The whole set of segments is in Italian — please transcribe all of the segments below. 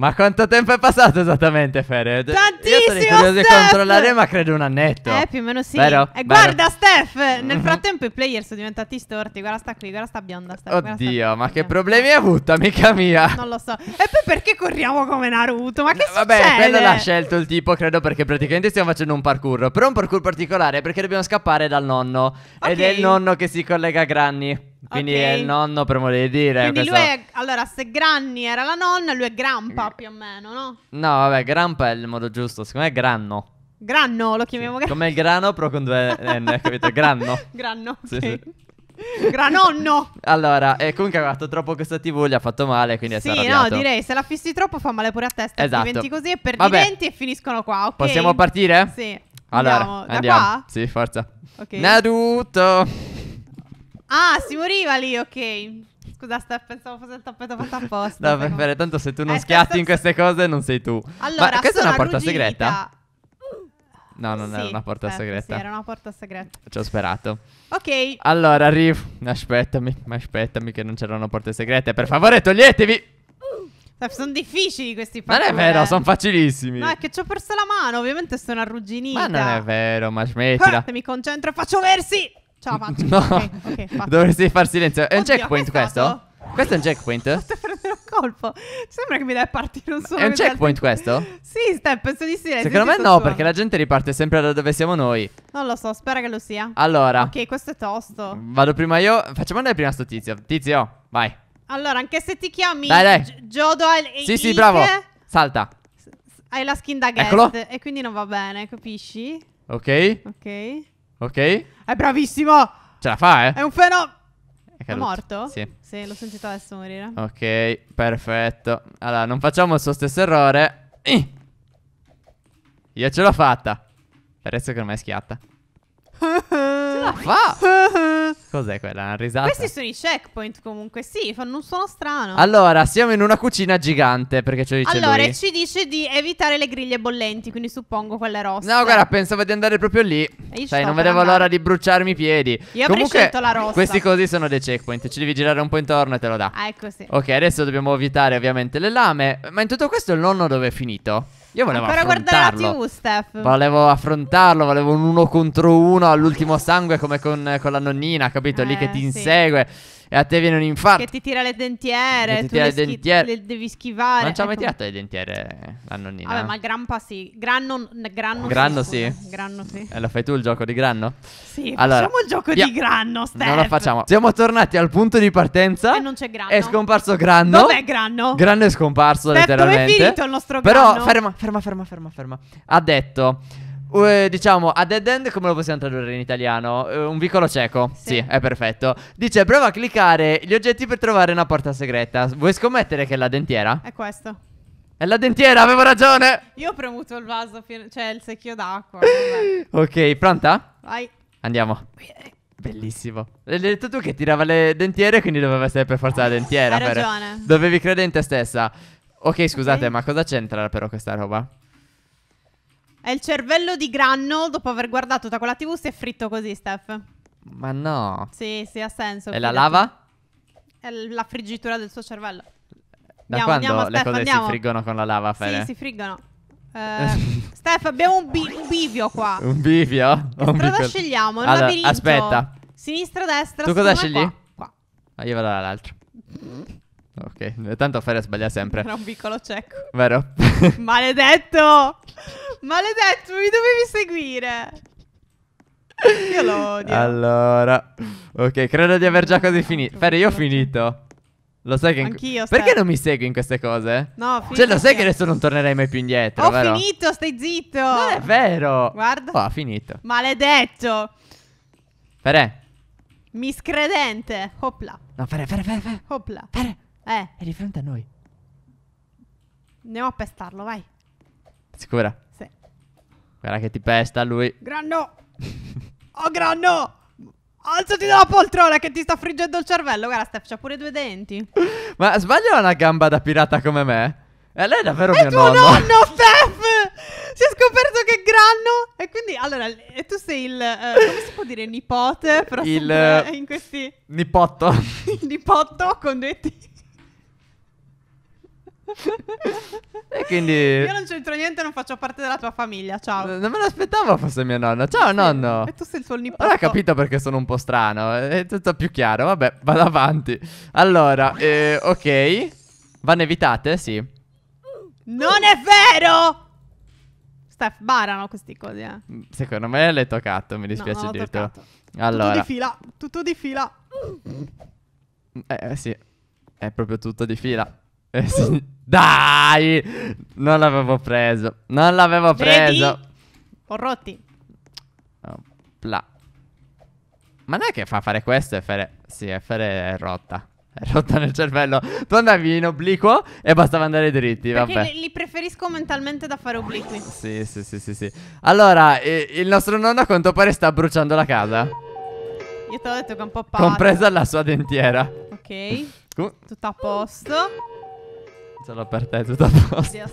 Ma quanto tempo è passato esattamente, Fede? Tantissimo! Io sarei curioso di controllare, ma credo un annetto. Eh, più o meno sì. Vero? E eh, guarda, Steph, nel mhm. frattempo i player sono diventati storti. Guarda sta qui, guarda sta bionda. Steph, Oddio, sta qui, ma che problemi hai avuto, amica mia? Non lo so. E poi perché corriamo come Naruto? Ma che no, Vabbè, quello l'ha scelto il tipo, credo, perché praticamente stiamo facendo un parkour. Però un parkour particolare, perché dobbiamo scappare dal nonno. Okay. Ed è il nonno che si collega a Granny. Quindi okay. è il nonno per modo di dire. Quindi questo... lui è, allora se Granny era la nonna, lui è Grampa mm. più o meno, no? No, vabbè, Grampa è il modo giusto, secondo me è Granno. Granno, lo chiamiamo sì. Granno. Come il grano, però con due N, capito? Granno. Granno, sì, okay. sì. Granonno! allora, e comunque ha fatto troppo questa TV, gli ha fatto male, quindi è sì, stato Sì, no, direi, se la fissi troppo fa male pure a testa. Esatto. Diventi così e perdi i denti e finiscono qua, ok? Possiamo partire? Sì. Allora, andiamo. andiamo. Da qua? Sì, forza. Ok. Naruto! Ah, si moriva lì, ok. Scusa, Steph, pensavo fosse il tappeto fatto apposta. No, per fare, tanto se tu non eh, schiatti in queste cose non sei tu. Allora, Ma questa è una porta arrugginita. segreta? Mm. No, non sì, era una porta certo, segreta. Sì, era una porta segreta. Ci ho sperato. Ok. Allora, Riff, Aspettami, aspettami che non c'erano porte segrete. Per favore, toglietevi! Cioè, sono difficili questi Ma Non è vero, eh. sono facilissimi. No, è che ci ho perso la mano, ovviamente sono arrugginita. Ma non è vero, ma smettila. Ah, mi concentro e faccio versi. Ce la faccio. No. Okay, okay, Dovresti far silenzio. È Oddio, un checkpoint questo? Questo è un checkpoint? Sto prendendo un colpo. Sembra che mi dai partire un solo. È un checkpoint questo? Sì, Step, penso di sì. Secondo me no, suono. perché la gente riparte sempre da dove siamo noi. Non lo so, spero che lo sia. Allora. Ok, questo è tosto. Vado prima io. Facciamo andare prima sto tizio. Tizio, vai. Allora, anche se ti chiami dai, dai. Jodo e Sì, sì, bravo. Salta. Hai la skin da guest Eccolo. e quindi non va bene, capisci? Ok. Ok. Ok? È bravissimo! Ce la fa, eh? È un fenomeno! È, è, morto? Sì. Sì, l'ho sentito adesso morire. Ok, perfetto. Allora, non facciamo il suo stesso errore. Io ce l'ho fatta. Adesso che ormai è schiatta. ce la fa! Cos'è quella? Una risata? Questi sono i checkpoint comunque, sì, fanno un suono strano. Allora, siamo in una cucina gigante perché ci dice Allora, lui. ci dice di evitare le griglie bollenti, quindi suppongo quelle rosse No, guarda, pensavo di andare proprio lì. Sai, non vedevo l'ora di bruciarmi i piedi. Io comunque, avrei scelto la rossa. Questi così sono dei checkpoint, ci devi girare un po' intorno e te lo dà. Ah, ecco sì. Ok, adesso dobbiamo evitare ovviamente le lame, ma in tutto questo il nonno dove è finito? Io volevo Ancora affrontarlo. guardare la TV, Steph. Volevo affrontarlo, volevo un uno contro uno all'ultimo sangue come con, con la nonnina, capito? Eh, Lì che ti sì. insegue e a te viene un infarto. Che ti tira le dentiere, che ti tira le, le dentiere. Le devi schivare. Non ci ha mai eh, tirato le dentiere la nonnina. Vabbè, ma grampa sì. Granno, granno, granno sì. sì. Granno sì. Eh, lo fai tu il gioco di granno? Sì, allora, facciamo il gioco via. di granno, Steph. Non lo facciamo. Siamo tornati al punto di partenza. E non c'è granno. È scomparso granno. Dov'è granno? Granno è scomparso Steph, letteralmente. Dove è finito il nostro granno? Però ferma, ferma, ferma, ferma, ferma. Ha detto... Uh, diciamo a dead end come lo possiamo tradurre in italiano? Uh, un vicolo cieco. Sì. sì. è perfetto. Dice prova a cliccare gli oggetti per trovare una porta segreta. Vuoi scommettere che è la dentiera? È questo. È la dentiera, avevo ragione. Io ho premuto il vaso, cioè il secchio d'acqua. ok, pronta? Vai. Andiamo. Bellissimo. L'hai detto tu che tirava le dentiere, quindi doveva essere per forza la ah, dentiera. Hai ragione. Per... Dovevi credere in te stessa. Ok, scusate, okay. ma cosa c'entra però questa roba? È il cervello di Granno dopo aver guardato tutta quella TV si è fritto così, Steph. Ma no. Sì, sì, ha senso. E la lava? È la friggitura del suo cervello. Da andiamo, quando andiamo, le Steph, cose andiamo. si friggono con la lava, Fede? Sì, si friggono. Uh, Steph, abbiamo un, bi un, bivio qua. Un bivio? Che un strada bivio. scegliamo? Un allora, Aspetta. Sinistra, destra, Tu cosa scegli? Qua. qua. Ah, io vado dall'altro. Ok, tanto Fere sbaglia sempre. Era un piccolo cieco. Vero? Maledetto! Maledetto, mi dovevi seguire. Io lo odio. Allora, ok, credo di aver già quasi finito. Ferri, io ho finito. Lo sai che. In... Anch'io. Perché non mi segui in queste cose? No, finito. Cioè, lo sai che adesso non tornerai mai più indietro. Ho vero? finito, stai zitto. Non è vero. Guarda. Oh, ha finito. Maledetto. Ferre. Miscredente. Hopla. No, Ferre, Ferre, Ferre. ferre. Hopla. Ferre. Eh. È di fronte a noi. Andiamo a pestarlo, vai. Sicura? Guarda che ti pesta lui. Granno! Oh, granno! Alzati dalla poltrona che ti sta friggendo il cervello. Guarda, Steph, c'ha pure due denti. Ma sbaglio una gamba da pirata come me? E eh, lei è davvero è mio nonno. È tuo nonno, Steph! Si è scoperto che è granno. E quindi, allora, e tu sei il. Eh, come si può dire? Nipote? Però il. Eh, in questi. Nipotto. il nipotto con due T. e quindi... Io non c'entro niente, non faccio parte della tua famiglia, ciao. Non me l'aspettavo fosse mia nonna. Ciao sì, nonno. E tu sei il tuo nipote. Ora ho capito perché sono un po' strano, è tutto più chiaro. Vabbè, vado avanti. Allora, eh, ok. Vanno evitate? Sì. Non è vero! Steph, barano questi cosi eh. Mm, secondo me l'hai toccato, mi dispiace no, dirtelo. Allora. Tutto di fila, tutto di fila. Mm, eh, eh, sì. È proprio tutto di fila. Eh, sì. Dai! Non l'avevo preso. Non l'avevo preso. Ho rotti. Ma non è che fa fare questo e fare... Sì, e fare è rotta. È rotta nel cervello. Tu andavi in obliquo e bastava andare dritti. Perché vabbè. Li, li preferisco mentalmente da fare obliqui. Sì, sì, sì, sì, sì. Allora, eh, il nostro nonno a quanto pare sta bruciando la casa. Io te l'ho detto che è un po' pazzo. Compresa la sua dentiera. Ok. Uh. Tutto a posto. Solo per te, tutto a posto.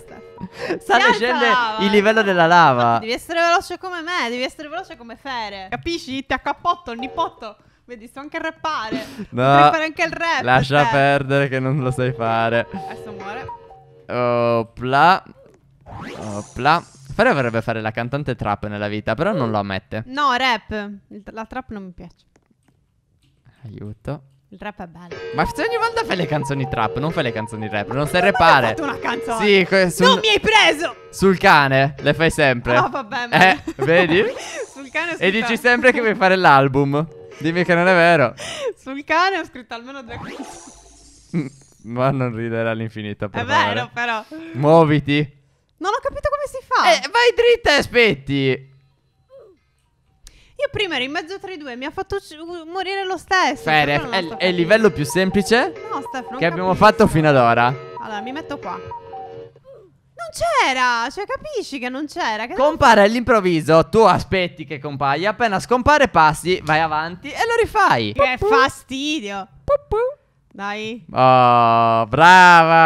Sale scende il livello della lava. Devi essere veloce come me, devi essere veloce come Fere. Capisci? Ti accappotto il nipotto. Vedi, sto anche a rappare. No. Potrei fare anche il rap. Lascia te. perdere che non lo sai fare. Adesso muore. Opla. Opla. Fere vorrebbe fare la cantante trap nella vita, però non lo ammette. No, rap. La trap non mi piace. Aiuto. Il rap è bello. Ma se ogni volta fai le canzoni trap, non fai le canzoni rap, non sai repare. Ho fatto una canzone. Sì, que- sul, Non mi hai preso! Sul cane le fai sempre. No, ah, vabbè. Ma... Eh, vedi? sul cane E dici cane. sempre che vuoi fare l'album. Dimmi che non è vero. sul cane ho scritto almeno due canzoni. ma non ridere all'infinito, per È favore. vero, però. Muoviti. Non ho capito come si fa. Eh, vai dritta e aspetti. Io prima ero in mezzo tra i due, mi ha fatto morire lo stesso. Fair, è, è, il livello più semplice no, Steph, che abbiamo fatto fino ad ora. Allora, mi metto qua. Non c'era, cioè capisci che non c'era. Compare all'improvviso, tu aspetti che compaia, appena scompare passi, vai avanti e lo rifai. Che fastidio. Pupu. Dai. Oh, brava.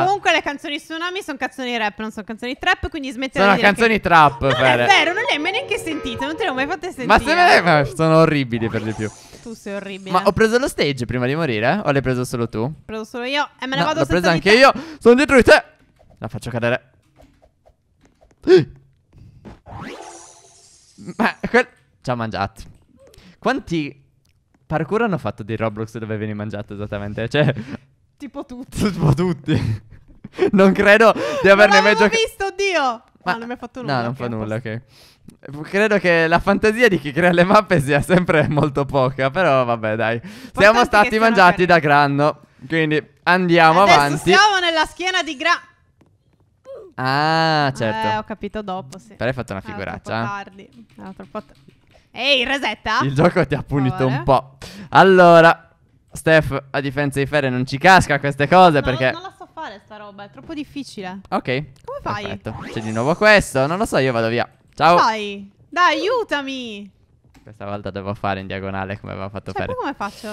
E comunque le canzoni Tsunami sono canzoni rap, non sono canzoni trap, quindi smetterò di Sono canzoni che... trap, Non Fere. è vero, non le hai mai neanche sentite, non te le ho mai fatte sentire. Ma se me ma sono orribili per di più. Tu sei orribile. Ma ho preso lo stage prima di morire? Eh? O l'hai preso solo tu? Ho preso solo io e me ne no, vado senza L'ho preso anche io. Sono dietro di te. La faccio cadere. Ma quel... Ci ha mangiato. Quanti Parkour hanno fatto dei Roblox dove vieni mangiato esattamente. Cioè, tipo tutti. Tipo tutti. non credo di averne mai giocato. Ho visto, oddio! Ma no, non mi ha fatto nulla. No, non fa nulla, ok. Credo che la fantasia di chi crea le mappe sia sempre molto poca, però vabbè, dai. siamo stati mangiati da Granno, quindi andiamo Adesso avanti. Siamo nella schiena di Granno. Ah, certo. Eh, ho capito dopo, sì. Però hai fatto una ah, figuraccia. Era eh. ah, troppo tardi. Era troppo tardi. Ehi, Rosetta! Il gioco ti ha punito un po'. Allora, Steph, a difesa di Ferre, non ci casca queste cose no, perché... Non lo so fare sta roba, è troppo difficile. Ok. Come fai? Perfetto. C'è di nuovo questo, non lo so, io vado via. Ciao. Come Dai, aiutami. Questa volta devo fare in diagonale come aveva fatto cioè, Ferre. Ma come faccio?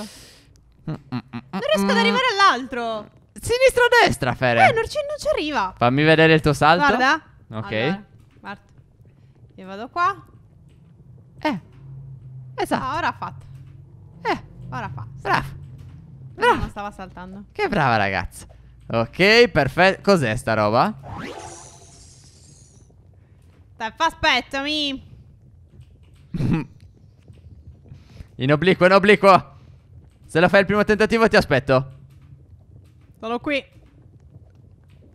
Mm, mm, mm, non riesco ad arrivare all'altro. Sinistra o destra, Ferre? Eh, non ci, non ci, arriva. Fammi vedere il tuo salto. Guarda. Ok. Allora, guarda. Io vado qua. Eh. Esatto. Ah, ora ha fatto. Eh. Ora fa. Brava. Bravo. Non stava saltando. Che brava ragazza. Ok, perfetto. Cos'è sta roba? aspettami. in obliquo, in obliquo. Se la fai il primo tentativo ti aspetto. Sono qui.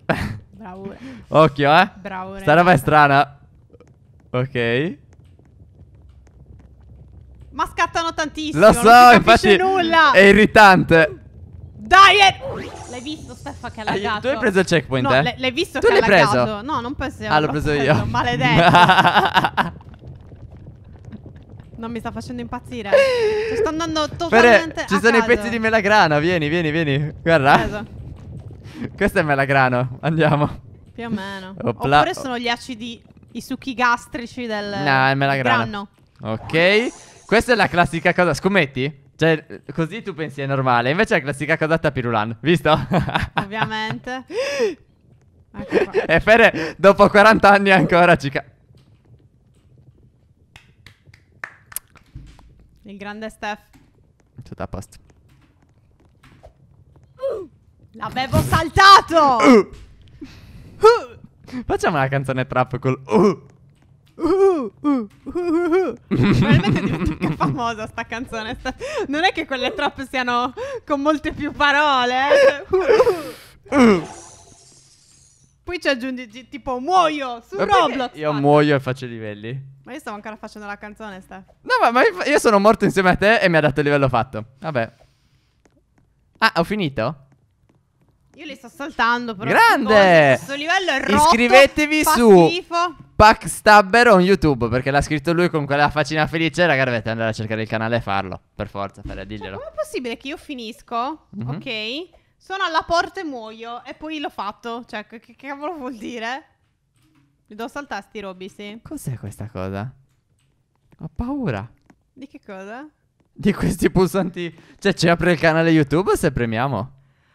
Bravo. Occhio, eh. Bravo. Sta roba è strana. Ok. Ma scattano tantissimo. Lo so, non infatti. Nulla. È irritante. Dai, è... L'hai visto Steffa che ha lagato? Tu hai preso il checkpoint, no, eh? l'hai visto tu che ha Preso? No, non penso Ah, l'ho preso, preso io. Maledetto. Non mi sta facendo impazzire. Cioè, sto andando totalmente Pere, Ci sono caso. i pezzi di melagrano. Vieni, vieni, vieni. Guarda. Preso. Questo è melagrano. Andiamo. Più o meno. Opla. Oppure sono gli acidi, i succhi gastrici del. No, è melagrano. Grano. Ok. Questa è la classica cosa. Scommetti? Cioè, così tu pensi è normale. Invece è la classica cosa tapirulan. Visto? Ovviamente. Ecco e Fere, dopo 40 anni ancora ci ca- Il grande Steph. Tutto a posto. l'avevo saltato! Uh. Uh. Facciamo una canzone trap col... Uh. uh! uh, uh, uh, Probabilmente è diventata più famosa sta canzone. Sta... Non è che quelle trap siano con molte più parole. Eh? Poi ci aggiungi tipo muoio su ma Roblox. Io muoio e faccio i livelli. Ma io stavo ancora facendo la canzone, sta. No, ma, ma io sono morto insieme a te e mi ha dato il livello fatto. Vabbè. Ah, ho finito? Io li sto saltando, però. Grande! Questo livello è rotto. Iscrivetevi su. Schifo backstabber on YouTube perché l'ha scritto lui con quella faccina felice. Raga, dovete andare a cercare il canale e farlo. Per forza, per cioè, dirglielo. Ma com'è possibile che io finisco? Mm-hmm. Ok. Sono alla porta e muoio. E poi l'ho fatto. Cioè, che, che cavolo vuol dire? Mi devo saltare sti robi, sì. Cos'è questa cosa? Ho paura. Di che cosa? Di questi pulsanti. Cioè, ci apre il canale YouTube se premiamo.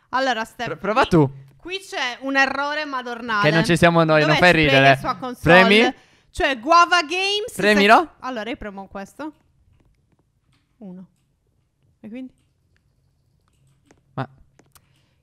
Allora, Steph. Prova tu. Qui c'è un errore madornale. Che non ci siamo noi, Dov'è non fai ridere. Premi? Cioè, Guava Games. Premilo? Se... Allora, io premo questo. Uno. E quindi? Ma...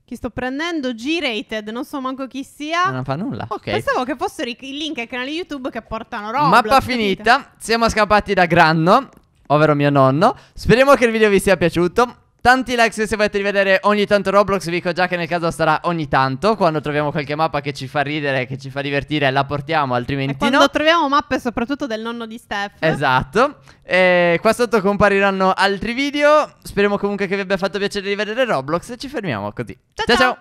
Chi sto prendendo? G-rated, non so manco chi sia. Non fa nulla. Oh, ok. Pensavo che fossero i link ai canali YouTube che portano roba. Mappa finita. Siamo scappati da Granno, ovvero mio nonno. Speriamo che il video vi sia piaciuto. Tanti like se volete rivedere ogni tanto Roblox Vi dico già che nel caso sarà ogni tanto Quando troviamo qualche mappa che ci fa ridere Che ci fa divertire la portiamo altrimenti e quando no Quando troviamo mappe soprattutto del nonno di Steph Esatto e Qua sotto compariranno altri video Speriamo comunque che vi abbia fatto piacere rivedere Roblox E ci fermiamo così Ciao ciao, ciao. ciao.